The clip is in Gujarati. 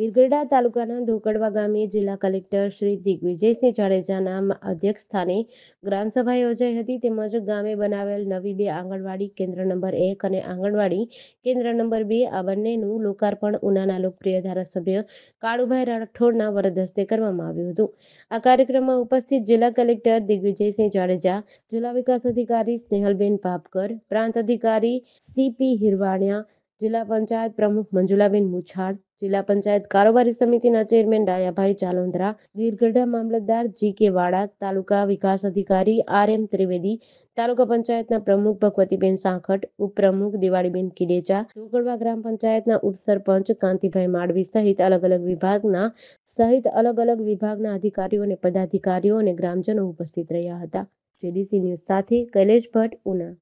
ગીરગઢડા તાલુકાના ધોકડવા ગામે જિલ્લા કલેક્ટર શ્રી દિગ્વિજયસિંહ જાડેજાના અધ્યક્ષ સ્થાને ગ્રામસભા યોજાઈ હતી તેમજ ગામે બનાવેલ નવી બે આંગણવાડી કેન્દ્ર નંબર એક અને આંગણવાડી કેન્દ્ર નંબર બે આ બંનેનું લોકાર્પણ ઉનાના લોકપ્રિય ધારાસભ્ય કાળુભાઈ રાઠોડના વરદસ્તે કરવામાં આવ્યું હતું આ કાર્યક્રમમાં ઉપસ્થિત જિલ્લા કલેક્ટર દિગ્વિજયસિંહ જાડેજા જિલ્લા વિકાસ અધિકારી સ્નેહલબેન પાપકર પ્રાંત અધિકારી સીપી હિરવાણિયા જિલ્લા પંચાયત પ્રમુખ મંજુલાબેન મુછાડ જિલ્લા પંચાયત કારોબારી સમિતિના ચેરમેન ડાયાભાઈ ચાલોંદરા દીરગઢા મામલતદાર જી કે વાડા તાલુકા વિકાસ અધિકારી આર એમ ત્રિવેદી તાલુકા પંચાયતના પ્રમુખ ભગવતીબેન સાંખટ ઉપપ્રમુખ દિવાળીબેન કિડેચા ધોગડવા ગ્રામ પંચાયતના ઉપસરપંચ કાંતિભાઈ માડવી સહિત અલગ અલગ વિભાગના સહિત અલગ અલગ વિભાગના અધિકારીઓ અને પદાધિકારીઓ અને ગ્રામજનો ઉપસ્થિત રહ્યા હતા જેડીસી ન્યૂઝ સાથે કૈલેશ ભટ્ટ ઉના